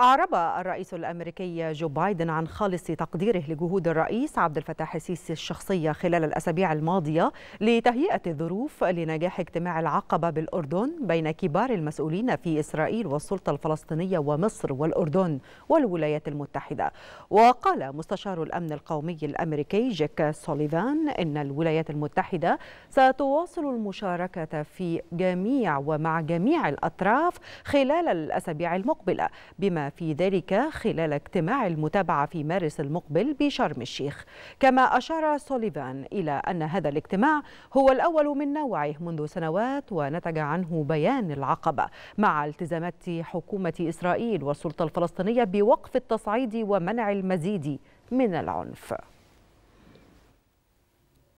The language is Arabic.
أعرب الرئيس الأمريكي جو بايدن عن خالص تقديره لجهود الرئيس عبد الفتاح السيسي الشخصية خلال الأسابيع الماضية لتهيئة الظروف لنجاح اجتماع العقبة بالأردن بين كبار المسؤولين في إسرائيل والسلطة الفلسطينية ومصر والأردن والولايات المتحدة وقال مستشار الأمن القومي الأمريكي جيك سوليفان إن الولايات المتحدة ستواصل المشاركة في جميع ومع جميع الأطراف خلال الأسابيع المقبلة بما في ذلك خلال اجتماع المتابعة في مارس المقبل بشرم الشيخ كما أشار سوليفان إلى أن هذا الاجتماع هو الأول من نوعه منذ سنوات ونتج عنه بيان العقبة مع التزامات حكومة إسرائيل والسلطة الفلسطينية بوقف التصعيد ومنع المزيد من العنف